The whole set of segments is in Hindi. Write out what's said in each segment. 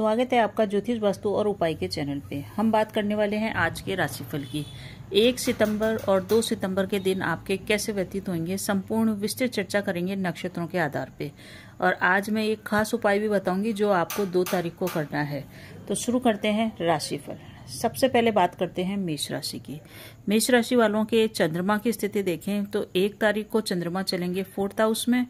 स्वागत है आपका ज्योतिष वस्तु और उपाय के चैनल पे हम बात करने वाले हैं आज के राशिफल की एक सितंबर और दो सितंबर के दिन आपके कैसे व्यतीत होंगे संपूर्ण विस्तृत चर्चा करेंगे नक्षत्रों के आधार पे और आज मैं एक खास उपाय भी बताऊंगी जो आपको दो तारीख को करना है तो शुरू करते हैं राशिफल सबसे पहले बात करते हैं मेष राशि की मेष राशि वालों के चंद्रमा की स्थिति देखें तो एक तारीख को चंद्रमा चलेंगे फोर्थ हाउस में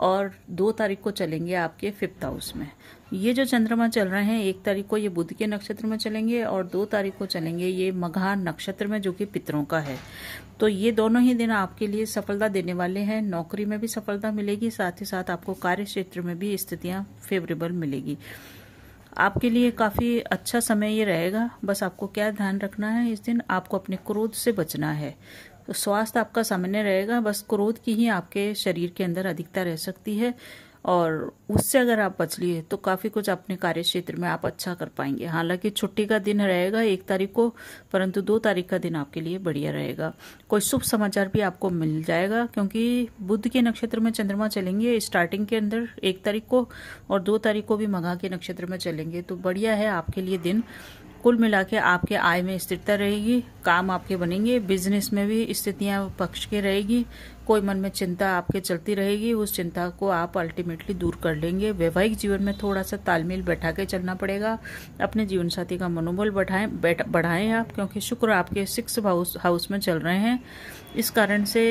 और दो तारीख को चलेंगे आपके फिफ्थ हाउस में ये जो चंद्रमा चल रहे हैं एक तारीख को ये बुध के नक्षत्र में चलेंगे और दो तारीख को चलेंगे ये मघा नक्षत्र में जो कि पितरों का है तो ये दोनों ही दिन आपके लिए सफलता देने वाले हैं नौकरी में भी सफलता मिलेगी साथ ही साथ आपको कार्य क्षेत्र में भी स्थितियाँ फेवरेबल मिलेगी आपके लिए काफ़ी अच्छा समय ये रहेगा बस आपको क्या ध्यान रखना है इस दिन आपको अपने क्रोध से बचना है तो स्वास्थ्य आपका सामान्य रहेगा बस क्रोध की ही आपके शरीर के अंदर अधिकता रह सकती है और उससे अगर आप बच लिए तो काफ़ी कुछ अपने कार्य क्षेत्र में आप अच्छा कर पाएंगे हालांकि छुट्टी का दिन रहेगा एक तारीख को परंतु दो तारीख का दिन आपके लिए बढ़िया रहेगा कोई शुभ समाचार भी आपको मिल जाएगा क्योंकि बुद्ध के नक्षत्र में चंद्रमा चलेंगे स्टार्टिंग के अंदर एक तारीख को और दो तारीख को भी मघा के नक्षत्र में चलेंगे तो बढ़िया है आपके लिए दिन कुल मिला के आपके आय में स्थिरता रहेगी काम आपके बनेंगे बिजनेस में भी स्थितियां पक्ष के रहेगी कोई मन में चिंता आपके चलती रहेगी उस चिंता को आप अल्टीमेटली दूर कर लेंगे वैवाहिक जीवन में थोड़ा सा तालमेल बैठा के चलना पड़ेगा अपने जीवन साथी का मनोबल बढ़ाएं बढ़ाएं आप क्योंकि शुक्र आपके सिक्स हाउस हाउस में चल रहे हैं इस कारण से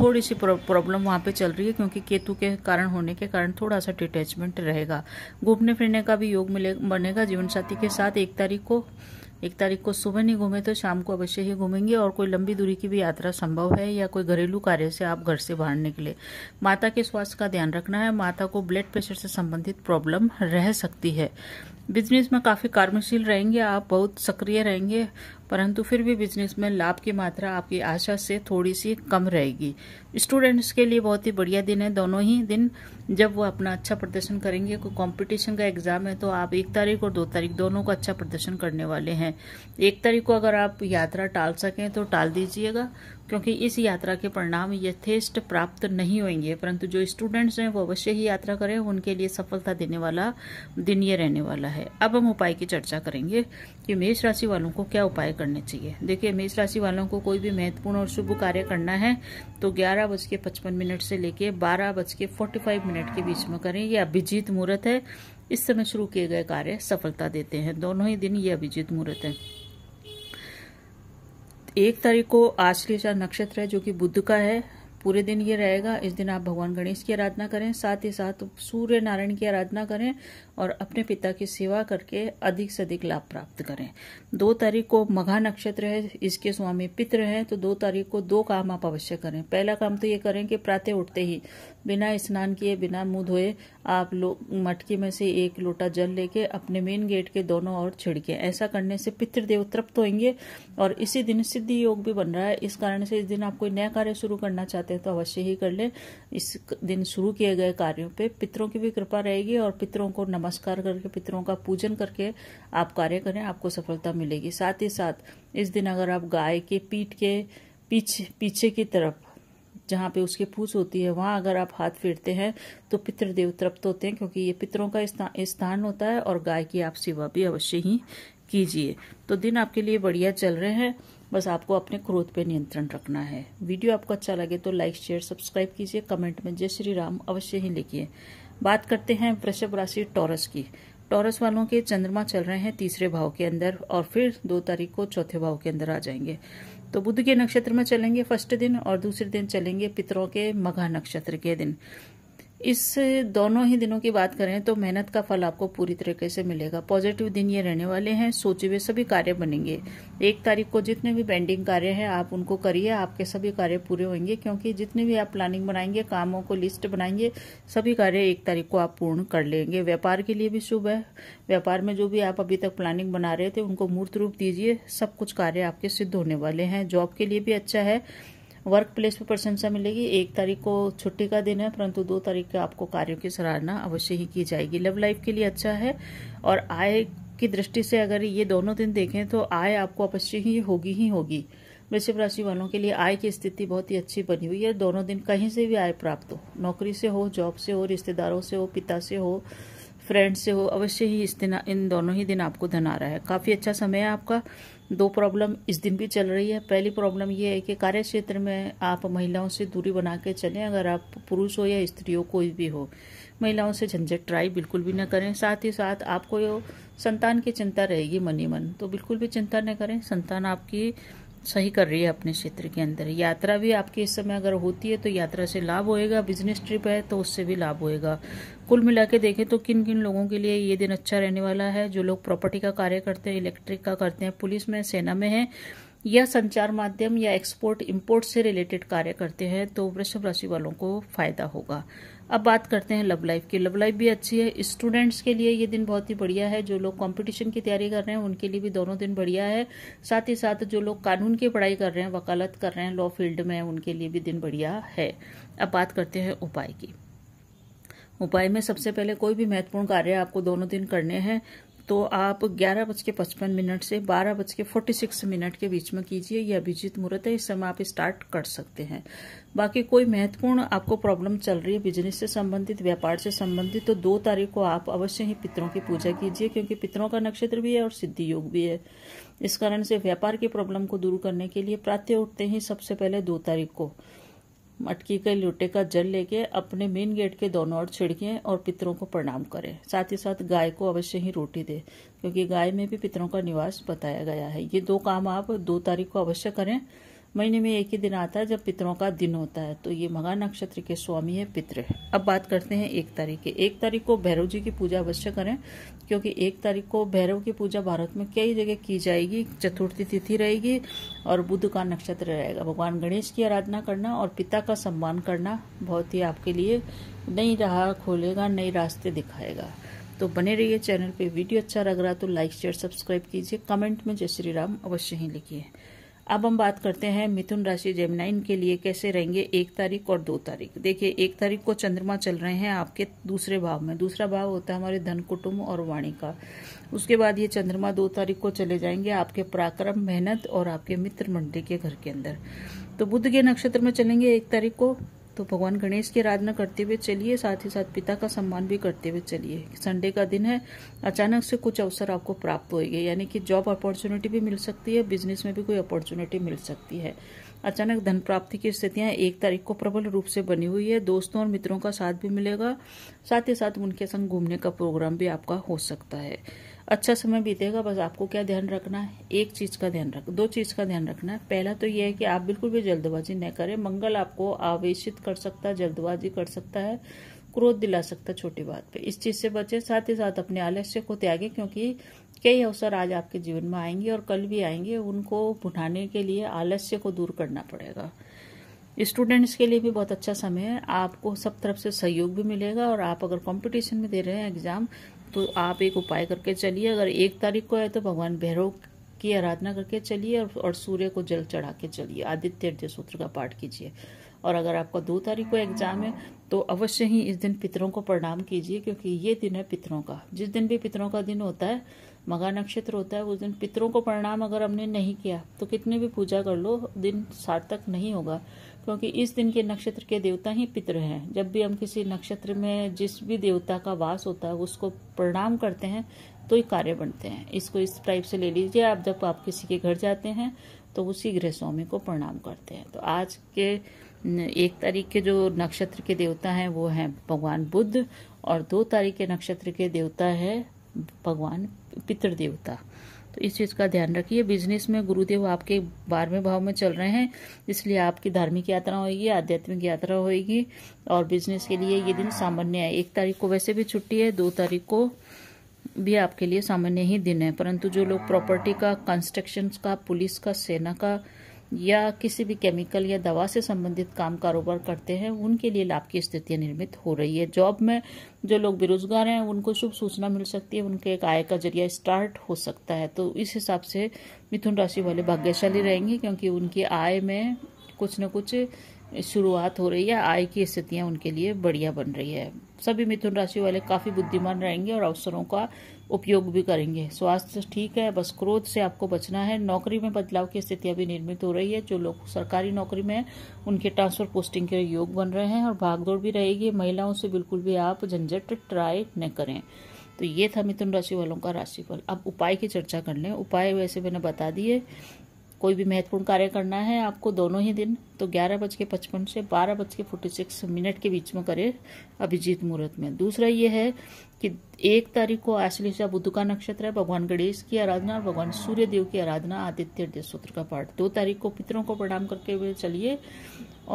थोड़ी सी प्रॉब्लम वहाँ पे चल रही है क्योंकि केतु के कारण होने के कारण थोड़ा सा डिटैचमेंट रहेगा घूमने फिरने का भी योग मिले बनेगा साथी के साथ एक तारीख को एक तारीख को सुबह नहीं घूमे तो शाम को अवश्य ही घूमेंगे और कोई लंबी दूरी की भी यात्रा संभव है या कोई घरेलू कार्य से आप घर से बाहर निकले माता के स्वास्थ्य का ध्यान रखना है माता को ब्लड प्रेशर से संबंधित प्रॉब्लम रह सकती है बिजनेस में काफ़ी कार्मशील रहेंगे आप बहुत सक्रिय रहेंगे परंतु फिर भी बिजनेस में लाभ की मात्रा आपकी आशा से थोड़ी सी कम रहेगी स्टूडेंट्स के लिए बहुत ही बढ़िया दिन है दोनों ही दिन जब वो अपना अच्छा प्रदर्शन करेंगे कोई कंपटीशन का एग्जाम है तो आप एक तारीख और दो तारीख दोनों को अच्छा प्रदर्शन करने वाले हैं एक तारीख को अगर आप यात्रा टाल सकें तो टाल दीजिएगा क्योंकि इस यात्रा के परिणाम यथेष्ट प्राप्त नहीं होंगे परंतु जो स्टूडेंट्स हैं वो अवश्य ही यात्रा करें उनके लिए सफलता देने वाला दिन ये रहने वाला है अब हम उपाय की चर्चा करेंगे कि मेष राशि वालों को क्या उपाय करने चाहिए देखिए मेष राशि वालों को कोई भी महत्वपूर्ण और शुभ कार्य करना है तो ग्यारह बज के पचपन मिनट से लेके बारह बज के फोर्टी फाइव मिनट के बीच में करें यह अभिजीत मुहूर्त है इस समय शुरू किए गए कार्य सफलता देते हैं दोनों ही दिन ये अभिजीत मुहूर्त है एक तारीख को आश्लेषा नक्षत्र है जो कि बुद्ध का है पूरे दिन ये रहेगा इस दिन आप भगवान गणेश की आराधना करें साथ ही साथ सूर्य नारायण की आराधना करें और अपने पिता की सेवा करके अधिक से अधिक लाभ प्राप्त करें दो तारीख को मघा नक्षत्र है इसके स्वामी पित्र हैं तो दो तारीख को दो काम आप अवश्य करें पहला काम तो ये करें कि प्रातः उठते ही बिना स्नान किए बिना मुंह धोए आप लोग मटकी में से एक लोटा जल लेके अपने मेन गेट के दोनों ओर छिड़के ऐसा करने से पितृदेव तृप्त होंगे और इसी दिन सिद्धि योग भी बन रहा है इस कारण से इस दिन आप कोई नया कार्य शुरू करना चाहते हैं तो अवश्य ही कर लें इस दिन शुरू किए गए कार्यों पे पितरों की भी कृपा रहेगी और पितरों को नमस्कार करके पितरों का पूजन करके आप कार्य करें आपको सफलता मिलेगी साथ ही साथ इस दिन अगर आप गाय के पीठ के पीछे पीछे की तरफ जहाँ पे उसकी पूछ होती है वहाँ अगर आप हाथ फेरते हैं तो पितृदेव तृप्त होते हैं क्योंकि ये पितरों का स्थान होता है और गाय की आप सेवा भी अवश्य ही कीजिए तो दिन आपके लिए बढ़िया चल रहे हैं बस आपको अपने क्रोध पे नियंत्रण रखना है वीडियो आपको अच्छा लगे तो लाइक शेयर सब्सक्राइब कीजिए कमेंट में जय श्री राम अवश्य ही लिखिए बात करते हैं वृषभ राशि टॉरस की टॉरस वालों के चंद्रमा चल रहे हैं तीसरे भाव के अंदर और फिर दो तारीख को चौथे भाव के अंदर आ जाएंगे तो बुद्ध के नक्षत्र में चलेंगे फर्स्ट दिन और दूसरे दिन चलेंगे पितरों के मघा नक्षत्र के दिन इस दोनों ही दिनों की बात करें तो मेहनत का फल आपको पूरी तरीके से मिलेगा पॉजिटिव दिन ये रहने वाले हैं सोचे हुए सभी कार्य बनेंगे एक तारीख को जितने भी पेंडिंग कार्य हैं आप उनको करिए आपके सभी कार्य पूरे होंगे क्योंकि जितने भी आप प्लानिंग बनाएंगे कामों को लिस्ट बनाएंगे सभी कार्य एक तारीख को आप पूर्ण कर लेंगे व्यापार के लिए भी शुभ है व्यापार में जो भी आप अभी तक प्लानिंग बना रहे थे उनको मूर्त रूप दीजिए सब कुछ कार्य आपके सिद्ध होने वाले हैं जॉब के लिए भी अच्छा है वर्क प्लेस पर प्रशंसा मिलेगी एक तारीख को छुट्टी का दिन है परंतु दो तारीख के आपको कार्यों की सराहना अवश्य ही की जाएगी लव लाइफ के लिए अच्छा है और आय की दृष्टि से अगर ये दोनों दिन देखें तो आय आपको अवश्य ही होगी ही होगी वृश्चिक राशि वालों के लिए आय की स्थिति बहुत ही अच्छी बनी हुई है दोनों दिन कहीं से भी आय प्राप्त हो नौकरी से हो जॉब से हो रिश्तेदारों से हो पिता से हो फ्रेंड से हो अवश्य ही इस दिन इन दोनों ही दिन आपको धन आ रहा है काफ़ी अच्छा समय है आपका दो प्रॉब्लम इस दिन भी चल रही है पहली प्रॉब्लम ये है कि कार्य क्षेत्र में आप महिलाओं से दूरी बना के चलें अगर आप पुरुष हो या स्त्री हो कोई भी हो महिलाओं से झंझट ट्राई बिल्कुल भी ना करें साथ ही साथ आपको संतान की चिंता रहेगी मनी मन तो बिल्कुल भी चिंता न करें संतान आपकी सही कर रही है अपने क्षेत्र के अंदर यात्रा भी आपके इस समय अगर होती है तो यात्रा से लाभ होएगा बिजनेस ट्रिप है तो उससे भी लाभ होएगा कुल मिला के देखें तो किन किन लोगों के लिए ये दिन अच्छा रहने वाला है जो लोग प्रॉपर्टी का कार्य करते हैं इलेक्ट्रिक का करते हैं पुलिस में सेना में है या संचार माध्यम या एक्सपोर्ट इम्पोर्ट से रिलेटेड कार्य करते हैं तो वृषभ राशि वालों को फायदा होगा अब बात करते हैं लव लाइफ की लव लाइफ भी अच्छी है स्टूडेंट्स के लिए ये दिन बहुत ही बढ़िया है जो लोग कंपटीशन की तैयारी कर रहे हैं उनके लिए भी दोनों दिन बढ़िया है साथ ही साथ जो लोग कानून की पढ़ाई कर रहे हैं वकालत कर रहे हैं लॉ फील्ड में उनके लिए भी दिन बढ़िया है अब बात करते हैं उपाय की उपाय में सबसे पहले कोई भी महत्वपूर्ण कार्य आपको दोनों दिन करने हैं तो आप ग्यारह बज के पचपन मिनट से बारह बज के फोर्टी सिक्स मिनट के बीच में कीजिए यह अभिजीत मुहूर्त है इस समय आप स्टार्ट कर सकते हैं बाकी कोई महत्वपूर्ण आपको प्रॉब्लम चल रही है बिजनेस से संबंधित व्यापार से संबंधित तो दो तारीख को आप अवश्य ही पितरों की पूजा कीजिए क्योंकि पितरों का नक्षत्र भी है और सिद्धि योग भी है इस कारण से व्यापार की प्रॉब्लम को दूर करने के लिए प्रातः उठते ही सबसे पहले दो तारीख को मटकी के लूटे का जल लेके अपने मेन गेट के दोनों ओर छिड़के और पितरों को प्रणाम करें साथ ही साथ गाय को अवश्य ही रोटी दे क्योंकि गाय में भी पितरों का निवास बताया गया है ये दो काम आप दो तारीख को अवश्य करें महीने में एक ही दिन आता है जब पितरों का दिन होता है तो ये मगा नक्षत्र के स्वामी है पितृ अब बात करते हैं एक तारीख के एक तारीख को भैरव जी की पूजा अवश्य करें क्योंकि एक तारीख को भैरव की पूजा भारत में कई जगह की जाएगी चतुर्थी तिथि रहेगी और बुद्ध का नक्षत्र रहेगा भगवान गणेश की आराधना करना और पिता का सम्मान करना बहुत ही आपके लिए नई राह खोलेगा नए रास्ते दिखाएगा तो बने रहिए चैनल पे वीडियो अच्छा लग रहा तो लाइक शेयर सब्सक्राइब कीजिए कमेंट में जय श्री राम अवश्य ही लिखिए अब हम बात करते हैं मिथुन राशि जेमिनाइन के लिए कैसे रहेंगे एक तारीख और दो तारीख देखिए एक तारीख को चंद्रमा चल रहे हैं आपके दूसरे भाव में दूसरा भाव होता है हमारे धन कुटुंब और वाणी का उसके बाद ये चंद्रमा दो तारीख को चले जाएंगे आपके पराक्रम मेहनत और आपके मित्र मंडली के घर के अंदर तो बुद्ध के नक्षत्र में चलेंगे एक तारीख को तो भगवान गणेश की आराधना करते हुए चलिए साथ ही साथ पिता का सम्मान भी करते हुए चलिए संडे का दिन है अचानक से कुछ अवसर आपको प्राप्त होएंगे यानी कि जॉब अपॉर्चुनिटी भी मिल सकती है बिजनेस में भी कोई अपॉर्चुनिटी मिल सकती है अचानक धन प्राप्ति की स्थितियां एक तारीख को प्रबल रूप से बनी हुई है दोस्तों और मित्रों का साथ भी मिलेगा साथ ही साथ उनके संग घूमने का प्रोग्राम भी आपका हो सकता है अच्छा समय बीतेगा बस आपको क्या ध्यान रखना है एक चीज का ध्यान रख दो चीज का ध्यान रखना है पहला तो यह है कि आप बिल्कुल भी जल्दबाजी न करें मंगल आपको आवेशित कर सकता है जल्दबाजी कर सकता है क्रोध दिला सकता है छोटी बात पे इस चीज से बचे साथ ही साथ अपने आलस्य को त्यागे क्योंकि कई अवसर आज आपके जीवन में आएंगे और कल भी आएंगे उनको भुनाने के लिए आलस्य को दूर करना पड़ेगा स्टूडेंट्स के लिए भी बहुत अच्छा समय है आपको सब तरफ से सहयोग भी मिलेगा और आप अगर कंपटीशन में दे रहे हैं एग्जाम तो आप एक उपाय करके चलिए अगर एक तारीख को है तो भगवान भैरव की आराधना करके चलिए और सूर्य को जल चढ़ा के चलिए आदित्य हृदय सूत्र का पाठ कीजिए और अगर आपका दो तारीख को एग्जाम है तो अवश्य ही इस दिन पितरों को प्रणाम कीजिए क्योंकि ये दिन है पितरों का जिस दिन भी पितरों का दिन होता है मगा नक्षत्र होता है उस दिन पितरों को प्रणाम अगर हमने नहीं किया तो कितने भी पूजा कर लो दिन सार्थक नहीं होगा क्योंकि इस दिन के नक्षत्र के देवता ही पितर हैं जब भी हम किसी नक्षत्र में जिस भी देवता का वास होता है उसको प्रणाम करते हैं तो ही कार्य बनते हैं इसको इस टाइप से ले लीजिए आप जब आप किसी के घर जाते हैं तो उसी गृह स्वामी को प्रणाम करते हैं तो आज के एक तारीख के जो नक्षत्र के देवता हैं वो हैं भगवान बुद्ध और दो तारीख के नक्षत्र के देवता है भगवान पितृ देवता तो इस चीज़ का ध्यान रखिए बिजनेस में गुरुदेव आपके बारहवें भाव में चल रहे हैं इसलिए आपकी धार्मिक यात्रा होगी आध्यात्मिक यात्रा होगी और बिजनेस के लिए ये दिन सामान्य है एक तारीख को वैसे भी छुट्टी है दो तारीख को भी आपके लिए सामान्य ही दिन है परंतु जो लोग प्रॉपर्टी का कंस्ट्रक्शन का पुलिस का सेना का या किसी भी केमिकल या दवा से संबंधित काम कारोबार करते हैं उनके लिए लाभ की स्थितियां निर्मित हो रही है जॉब में जो लोग बेरोजगार हैं उनको शुभ सूचना मिल सकती है उनके एक आय का जरिया स्टार्ट हो सकता है तो इस हिसाब से मिथुन राशि वाले भाग्यशाली रहेंगे क्योंकि उनकी आय में कुछ न कुछ शुरुआत हो रही है आय की स्थितियां उनके लिए बढ़िया बन रही है सभी मिथुन राशि वाले काफ़ी बुद्धिमान रहेंगे और अवसरों का उपयोग भी करेंगे स्वास्थ्य ठीक है बस क्रोध से आपको बचना है नौकरी में बदलाव की स्थितियां भी निर्मित हो रही है जो लोग सरकारी नौकरी में उनके ट्रांसफर पोस्टिंग के योग बन रहे हैं और भागदौड़ भी रहेगी महिलाओं से बिल्कुल भी आप झंझट ट्राई न करें तो ये था मिथुन राशि वालों का राशिफल अब उपाय की चर्चा कर लें उपाय वैसे मैंने बता दिए कोई भी महत्वपूर्ण कार्य करना है आपको दोनों ही दिन तो ग्यारह बज के पचपन से बारह बज के फोर्टी सिक्स मिनट के बीच में करें अभिजीत मुहूर्त में दूसरा ये है कि एक तारीख को आश्लेषा बुद्ध का नक्षत्र है भगवान गणेश की आराधना और भगवान सूर्य देव की आराधना आदित्य सूत्र का पाठ दो तारीख को पितरों को प्रणाम करके हुए चलिए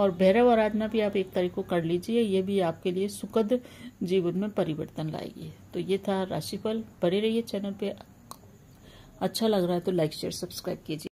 और भैरव आराधना भी आप एक तारीख को कर लीजिए ये भी आपके लिए सुखद जीवन में परिवर्तन लाएगी तो ये था राशिफल बने रहिए चैनल पर अच्छा लग रहा है तो लाइक शेयर सब्सक्राइब कीजिए